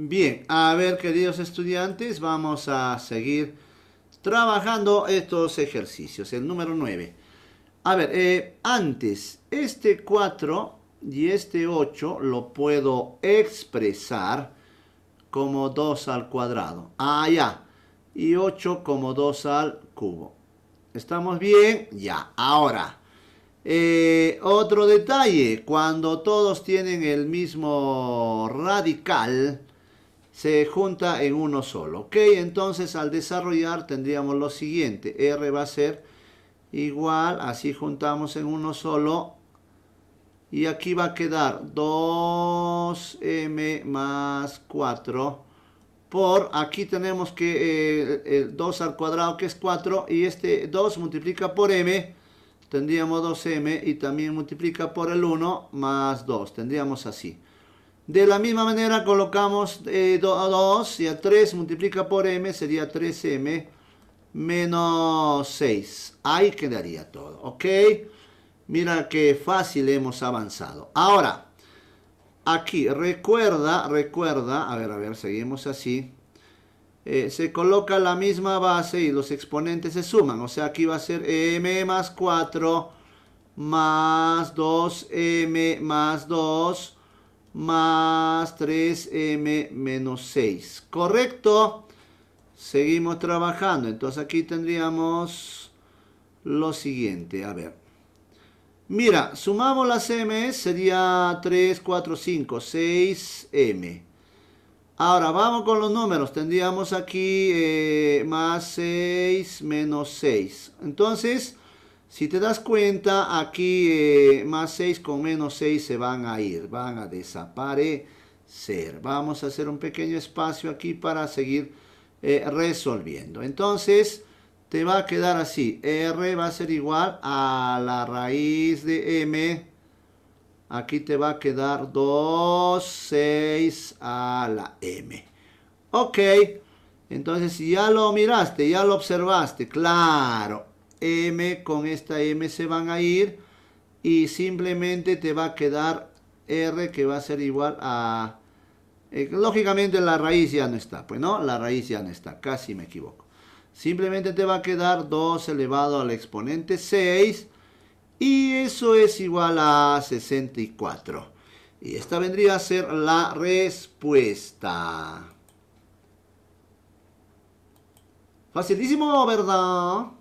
Bien, a ver queridos estudiantes, vamos a seguir trabajando estos ejercicios. El número 9. A ver, eh, antes, este 4 y este 8 lo puedo expresar como 2 al cuadrado. Ah, ya. Y 8 como 2 al cubo. ¿Estamos bien? Ya. Ahora. Eh, otro detalle, cuando todos tienen el mismo radical, se junta en uno solo. Ok, entonces al desarrollar tendríamos lo siguiente. R va a ser igual, así juntamos en uno solo. Y aquí va a quedar 2m más 4 por, aquí tenemos que eh, el 2 al cuadrado que es 4 y este 2 multiplica por m, tendríamos 2m y también multiplica por el 1 más 2, tendríamos así. De la misma manera colocamos eh, a 2 y a 3 multiplica por m sería 3m menos 6. Ahí quedaría todo, ¿ok? Mira qué fácil hemos avanzado. Ahora, aquí, recuerda, recuerda, a ver, a ver, seguimos así. Eh, se coloca la misma base y los exponentes se suman. O sea, aquí va a ser m más 4 más 2m más 2 más 3m menos 6. ¿Correcto? Seguimos trabajando. Entonces aquí tendríamos lo siguiente. A ver. Mira, sumamos las m, sería 3, 4, 5, 6m. Ahora vamos con los números. Tendríamos aquí eh, más 6 menos 6. Entonces, si te das cuenta, aquí eh, más 6 con menos 6 se van a ir, van a desaparecer. Vamos a hacer un pequeño espacio aquí para seguir eh, resolviendo. Entonces, te va a quedar así. R va a ser igual a la raíz de M. Aquí te va a quedar 2, 6 a la M. Ok. Entonces, si ya lo miraste, ya lo observaste, claro, M con esta M se van a ir y simplemente te va a quedar R que va a ser igual a... Eh, lógicamente la raíz ya no está, pues no, la raíz ya no está, casi me equivoco. Simplemente te va a quedar 2 elevado al exponente 6 y eso es igual a 64. Y esta vendría a ser la respuesta. Facilísimo, ¿verdad?